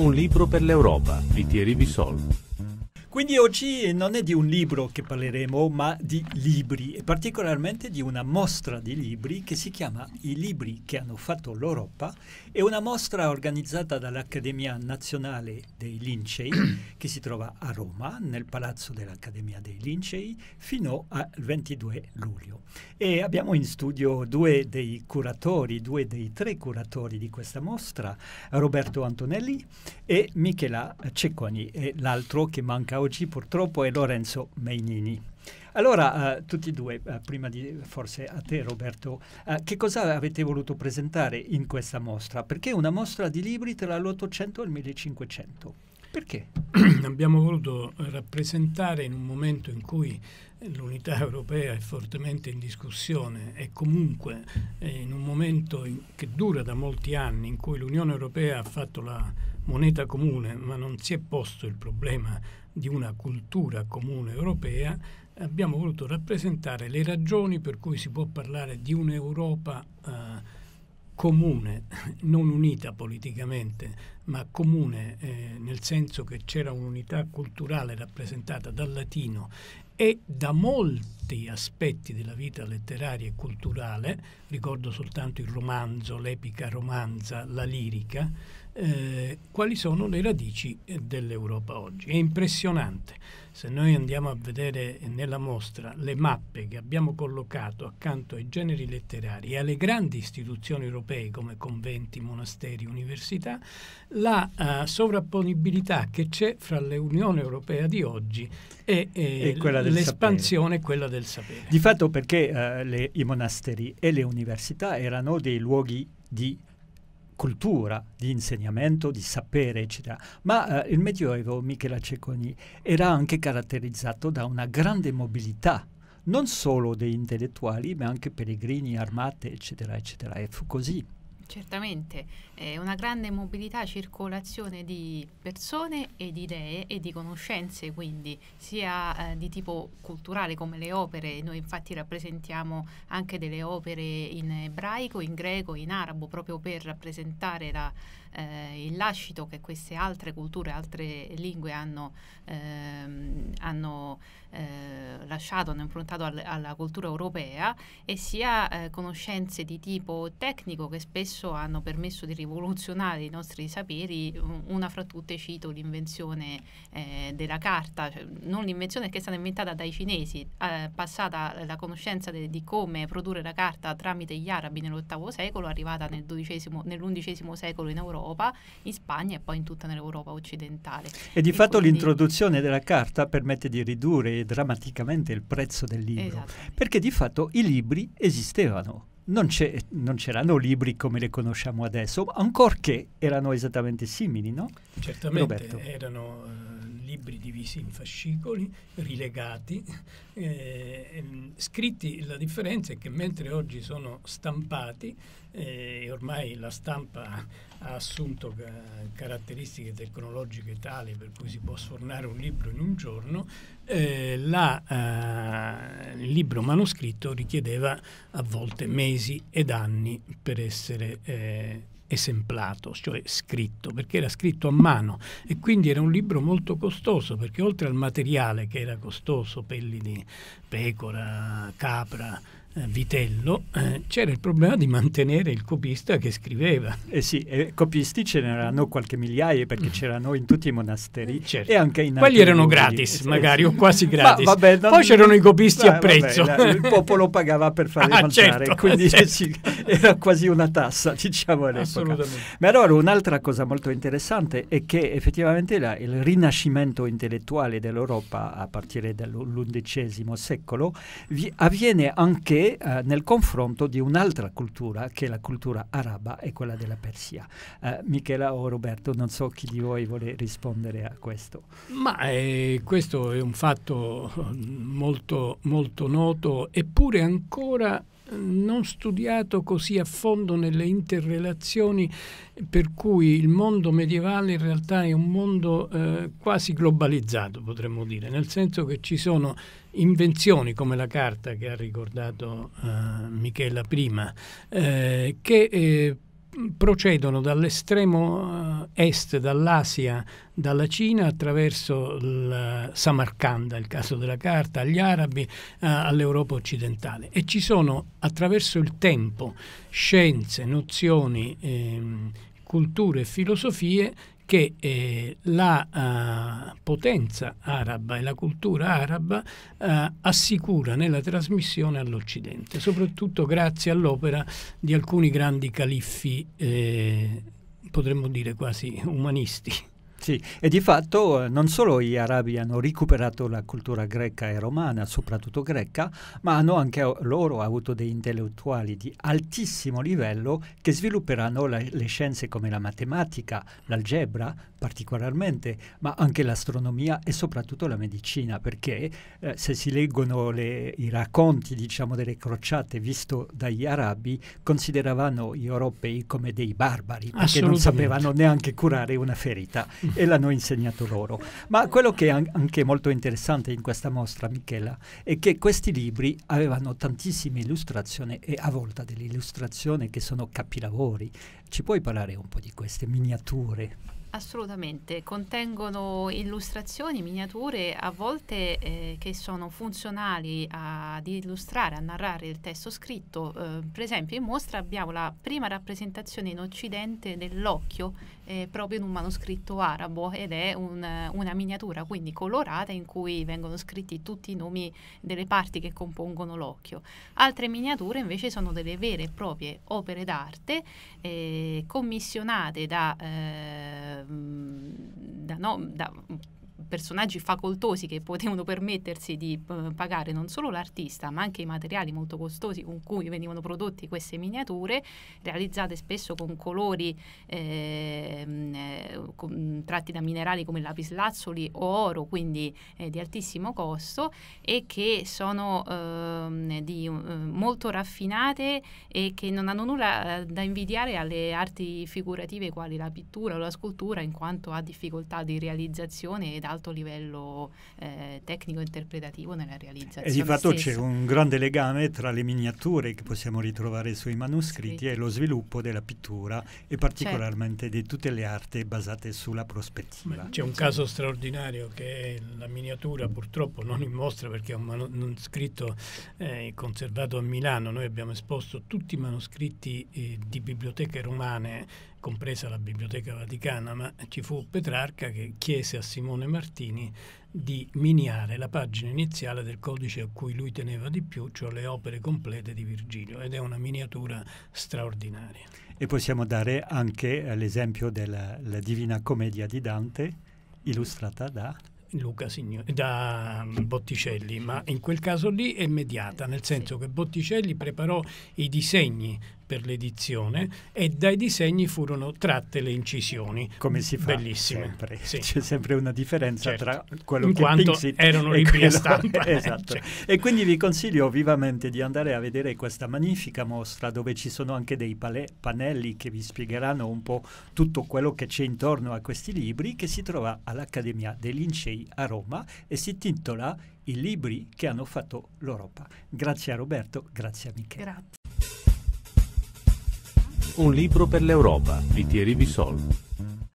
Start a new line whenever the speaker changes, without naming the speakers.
Un libro per l'Europa di Thierry Bissol.
Quindi oggi non è di un libro che parleremo, ma di libri e particolarmente di una mostra di libri che si chiama I libri che hanno fatto l'Europa. È una mostra organizzata dall'Accademia Nazionale dei Lincei che si trova a Roma, nel Palazzo dell'Accademia dei Lincei, fino al 22 luglio. E abbiamo in studio due dei curatori, due dei tre curatori di questa mostra, Roberto Antonelli e Michela Cecconi, e l'altro che manca oggi purtroppo è Lorenzo Meinini. Allora, eh, tutti e due, eh, prima di forse a te Roberto, eh, che cosa avete voluto presentare in questa mostra? Perché una mostra di libri tra l'Ottocento e il 1500.
Perché? Abbiamo voluto rappresentare in un momento in cui l'unità europea è fortemente in discussione e comunque eh, in un momento in, che dura da molti anni in cui l'Unione europea ha fatto la moneta comune ma non si è posto il problema di una cultura comune europea, abbiamo voluto rappresentare le ragioni per cui si può parlare di un'Europa eh, comune, non unita politicamente, ma comune eh, nel senso che c'era un'unità culturale rappresentata dal latino e da molti aspetti della vita letteraria e culturale, ricordo soltanto il romanzo, l'epica romanza, la lirica, eh, quali sono le radici eh, dell'Europa oggi. È impressionante. Se noi andiamo a vedere nella mostra le mappe che abbiamo collocato accanto ai generi letterari e alle grandi istituzioni europee come conventi, monasteri, università, la uh, sovrapponibilità che c'è fra l'Unione Europea di oggi e, e, e l'espansione e quella del sapere.
Di fatto perché uh, le, i monasteri e le università erano dei luoghi di cultura, di insegnamento, di sapere, eccetera. Ma eh, il Medioevo, Michela Cecconi, era anche caratterizzato da una grande mobilità non solo degli intellettuali, ma anche pellegrini, armate, eccetera, eccetera. E fu così
Certamente, è una grande mobilità, circolazione di persone e di idee e di conoscenze, quindi sia eh, di tipo culturale come le opere, noi infatti rappresentiamo anche delle opere in ebraico, in greco, in arabo, proprio per rappresentare la, eh, il lascito che queste altre culture, altre lingue hanno, ehm, hanno eh, lasciato, hanno improntato al, alla cultura europea e sia eh, conoscenze di tipo tecnico che spesso stesso hanno permesso di rivoluzionare i nostri saperi. Una fra tutte cito l'invenzione eh, della carta, cioè, non l'invenzione che è stata inventata dai cinesi, eh, passata la conoscenza de, di come produrre la carta tramite gli arabi nell'VIII secolo, arrivata nel nell'undicesimo secolo in Europa, in Spagna e poi in tutta l'Europa occidentale. E di e fatto quindi... l'introduzione
della carta permette di ridurre drammaticamente il prezzo del libro, esatto. perché di fatto i libri esistevano non, non, c'erano libri come le conosciamo adesso, ancorché erano esattamente simili, no? Certamente Roberto.
erano eh, libri divisi in fascicoli, rilegati, eh, ehm, scritti, la differenza è che mentre oggi sono stampati, e eh, ormai la stampa ha assunto caratteristiche tecnologiche tali per cui si può sfornare un libro in un giorno, eh, la, eh, il libro manoscritto richiedeva a volte mesi ed anni per essere eh, esemplato, cioè scritto, perché era scritto a mano e quindi era un libro molto costoso, perché oltre al materiale che era costoso, pelli di pecora, capra, eh, Vitello, eh, c'era il problema di mantenere il copista che scriveva. Eh sì,
eh, copisti ce n'erano qualche migliaia perché mm. c'erano in tutti i monasteri eh, certo. e anche in Quelli erano luoghi. gratis, eh, magari, sì. o quasi gratis. Ma, vabbè, non... Poi c'erano i copisti ah, a prezzo. Vabbè, il popolo pagava per farli ah, mangiare, certo, quindi certo. era quasi una tassa, diciamo all'epoca. Ma allora un'altra cosa molto interessante è che effettivamente la, il rinascimento intellettuale dell'Europa a partire dall'undicesimo secolo vi, avviene anche eh, nel confronto di un'altra cultura che è la cultura araba e quella della Persia. Eh, Michela o Roberto, non so chi di voi vuole rispondere a questo. Ma
eh, questo è un fatto molto, molto noto, eppure ancora non studiato così a fondo nelle interrelazioni per cui il mondo medievale in realtà è un mondo eh, quasi globalizzato, potremmo dire, nel senso che ci sono invenzioni come la carta che ha ricordato eh, Michela prima, eh, che eh, procedono dall'estremo eh, est, dall'Asia, dalla Cina, attraverso il Samarcanda, il caso della carta, agli arabi, eh, all'Europa occidentale. E ci sono, attraverso il tempo, scienze, nozioni, eh, culture e filosofie che eh, la uh, potenza araba e la cultura araba uh, assicura nella trasmissione all'Occidente, soprattutto grazie all'opera di alcuni grandi califfi, eh, potremmo dire quasi umanisti. Sì, e di fatto eh, non solo gli arabi
hanno recuperato la cultura greca e romana, soprattutto greca, ma hanno anche eh, loro avuto dei intellettuali di altissimo livello che svilupperanno la, le scienze come la matematica, l'algebra particolarmente, ma anche l'astronomia e soprattutto la medicina, perché eh, se si leggono le, i racconti diciamo, delle crociate visto dagli arabi, consideravano gli europei come dei barbari, perché non sapevano neanche curare una ferita e l'hanno insegnato loro. Ma quello che è anche molto interessante in questa mostra, Michela, è che questi libri avevano tantissime illustrazioni e a volte delle illustrazioni che sono capilavori. Ci puoi parlare un po' di queste miniature?
Assolutamente, contengono illustrazioni, miniature, a volte eh, che sono funzionali ad illustrare, a narrare il testo scritto. Eh, per esempio in mostra abbiamo la prima rappresentazione in Occidente dell'occhio eh, proprio in un manoscritto arabo ed è un, una miniatura quindi colorata in cui vengono scritti tutti i nomi delle parti che compongono l'occhio. Altre miniature invece sono delle vere e proprie opere d'arte eh, commissionate da eh, да, но да, personaggi facoltosi che potevano permettersi di uh, pagare non solo l'artista ma anche i materiali molto costosi con cui venivano prodotti queste miniature realizzate spesso con colori ehm, eh, con, tratti da minerali come lapislazzoli o oro quindi eh, di altissimo costo e che sono ehm, eh, di, molto raffinate e che non hanno nulla eh, da invidiare alle arti figurative quali la pittura o la scultura in quanto ha difficoltà di realizzazione e ed alto livello eh, tecnico-interpretativo nella realizzazione. E di fatto stessa. c'è un grande
legame tra le miniature che possiamo ritrovare sui manoscritti sì. e lo sviluppo della pittura e particolarmente certo. di tutte le arti basate sulla prospettiva. C'è un caso
straordinario che è la miniatura, purtroppo non in mostra perché è un manoscritto eh, conservato a Milano. Noi abbiamo esposto tutti i manoscritti eh, di biblioteche romane compresa la Biblioteca Vaticana, ma ci fu Petrarca che chiese a Simone Martini Martini di miniare la pagina iniziale del codice a cui lui teneva di più, cioè le opere complete di Virgilio, ed è una miniatura straordinaria.
E possiamo dare anche l'esempio della Divina Commedia di Dante, illustrata da...
Luca Signori, da mm, Botticelli, ma in quel caso lì è mediata, nel senso che Botticelli preparò i disegni per l'edizione e dai disegni furono tratte le incisioni. Come si fa Bellissime. sempre. Sì. C'è
sempre una differenza certo. tra quello In che Pixit erano libri quello... a stampa. esatto. Cioè. E quindi vi consiglio vivamente di andare a vedere questa magnifica mostra dove ci sono anche dei pale- pannelli che vi spiegheranno un po' tutto quello che c'è intorno a questi libri che si trova all'Accademia dei Lincei a Roma e si titola I libri che hanno fatto l'Europa. Grazie a Roberto, grazie a Michele.
Grazie.
Un libro per l'Europa di Thierry Bissol.